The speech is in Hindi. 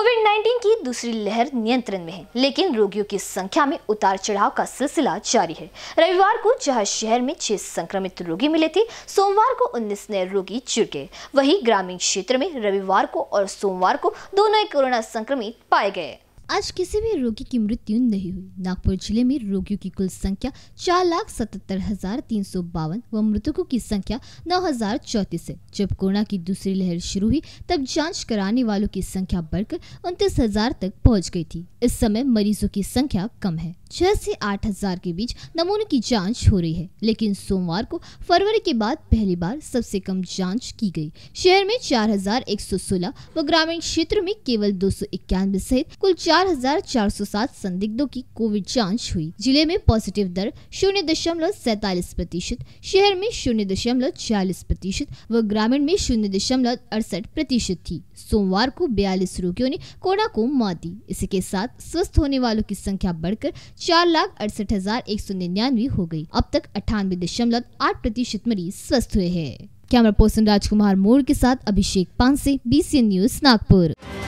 कोविड 19 की दूसरी लहर नियंत्रण में है लेकिन रोगियों की संख्या में उतार चढ़ाव का सिलसिला जारी है रविवार को जहां शहर में छह संक्रमित रोगी मिले थे सोमवार को 19 नए रोगी जुड़ गए वहीं ग्रामीण क्षेत्र में रविवार को और सोमवार को दो नए कोरोना संक्रमित पाए गए आज किसी भी रोगी की मृत्यु नहीं हुई नागपुर जिले में रोगियों की कुल संख्या चार लाख सतहत्तर हजार तीन सौ बावन व मृतकों की संख्या नौ हजार चौतीस है जब कोरोना की दूसरी लहर शुरू हुई तब जांच कराने वालों की संख्या बढ़कर उनतीस हजार तक पहुंच गई थी इस समय मरीजों की संख्या कम है छह से आठ हजार के बीच नमूनों की जांच हो रही है लेकिन सोमवार को फरवरी के बाद पहली बार सबसे कम जांच की गई शहर में चार हजार एक सौ सोलह व ग्रामीण क्षेत्र में केवल दो सौ इक्यानवे सहित कुल चार 4,407 संदिग्धों की कोविड जांच हुई जिले में पॉजिटिव दर शून्य दशमलव सैतालीस प्रतिशत शहर में शून्य दशमलव छियालीस प्रतिशत व ग्रामीण में शून्य दशमलव अड़सठ प्रतिशत थी सोमवार को बयालीस रोगियों ने कोरोना को मात दी इसी के साथ स्वस्थ होने वालों की संख्या बढ़कर चार लाख अड़सठ हजार एक सौ निन्यानवे हो गयी अब तक अठानवे दशमलव आठ प्रतिशत मरीज स्वस्थ हुए हैं कैमरा पर्सन राजकुमार मोड़ के साथ अभिषेक पांसे सी न्यूज नागपुर